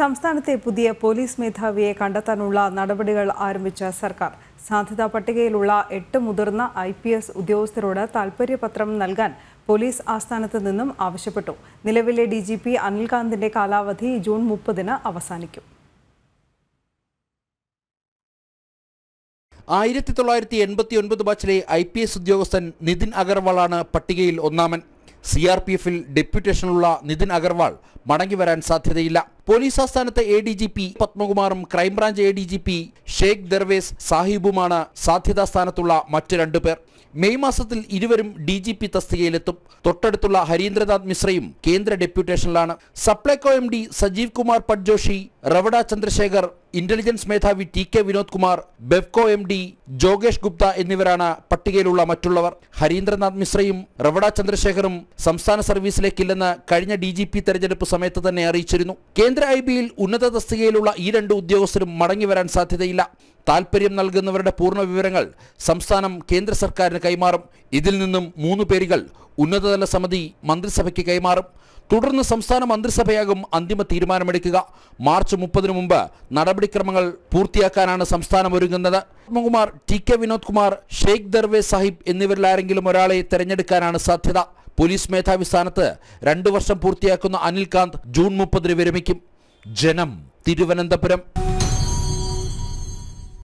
സംസ്ഥാനത്തെ പുതിയ പോലീസ് മേധാവിയെ കണ്ടെത്താനുള്ള നടപടികൾ ആരംഭിച്ച സർക്കാർ സാധ്യതാ പട്ടികയിലുള്ള എട്ട് മുതിർന്ന ഐ പി എസ് ഉദ്യോഗസ്ഥരോട് താൽപര്യപത്രം നൽകാൻ പോലീസ് ആസ്ഥാനത്ത് നിന്നും ആവശ്യപ്പെട്ടു നിലവിലെ ഡി ജി പി അനിൽകാന്തിന്റെ കാലാവധി ജൂൺ മുപ്പതിന് അവസാനിക്കും ആയിരത്തി തൊള്ളായിരത്തി എൺപത്തി ഒൻപത് ബാച്ചിലെ ഐ പി എസ് ഉദ്യോഗസ്ഥൻ നിതിൻ അഗർവാളാണ് പട്ടികയിൽ ഒന്നാമൻ സി ആർ പി എഫിൽ ഡെപ്യൂട്ടേഷനുള്ള നിതിൻ അഗർവാൾ മടങ്ങി വരാൻ സാധ്യതയില്ല പോലീസ് ആസ്ഥാനത്ത് എ ഡി ജി പി പത്മകുമാറും crime branch A D G P Sheikh Darvesh സാഹിബുമാണ് സാധ്യതാ സ്ഥാനത്തുള്ള മറ്റു രണ്ടുപേർ മെയ് മാസത്തിൽ ഇരുവരും ഡി ജി പി തസ്തികയിലെത്തും തൊട്ടടുത്തുള്ള ഹരീന്ദ്രനാഥ് മിശ്രയും കേന്ദ്ര ഡെപ്യൂട്ടേഷനിലാണ് Supplyco M D Sajeev Kumar Padjoshi Ravada Chandrasekhar intelligence മേധാവി T K Vinod Kumar Bevco M D ജോഗേഷ് ഗുപ്ത എന്നിവരാണ് പട്ടികയിലുള്ള മറ്റുള്ളവർ ഹരീന്ദ്രനാഥ് മിശ്രയും റവഡ ചന്ദ്രശേഖറും സംസ്ഥാന സർവീസിലേക്കില്ലെന്ന് കഴിഞ്ഞ ഡി ജി പി തെരഞ്ഞെടുപ്പ് സമയത്ത് തന്നെ അറിയിച്ചിരുന്നു കേന്ദ്ര ഐ ബിയിൽ ഉന്നത തസ്തികയിലുള്ള ഈ രണ്ട് ഉദ്യോഗസ്ഥരും മടങ്ങിവരാൻ സാധ്യതയില്ല താൽപ്പര്യം നൽകുന്നവരുടെ പൂർണ്ണ വിവരങ്ങൾ സംസ്ഥാനം കേന്ദ്ര സർക്കാരിന് കൈമാറും ഇതിൽ നിന്നും മൂന്ന് പേരുകൾ ഉന്നതതല സമിതി മന്ത്രിസഭയ്ക്ക് കൈമാറും തുടർന്ന് സംസ്ഥാന മന്ത്രിസഭയാകും അന്തിമ തീരുമാനമെടുക്കുക മാർച്ച് മുപ്പതിനു മുമ്പ് നടപടിക്രമങ്ങൾ പൂർത്തിയാക്കാനാണ് സംസ്ഥാനം ഒരുങ്ങുന്നത് പത്മകുമാർ ടി കെ വിനോദ് കുമാർ ഷെയ്ഖ് ദർവേ സാഹിബ് എന്നിവരിലാരെങ്കിലും ഒരാളെ തെരഞ്ഞെടുക്കാനാണ് സാധ്യത പോലീസ് മേധാവി സ്ഥാനത്ത് രണ്ടു വർഷം പൂർത്തിയാക്കുന്ന അനിൽകാന്ത് ജൂൺ മുപ്പതിന് വിരമിക്കും ജനം തിരുവനന്തപുരം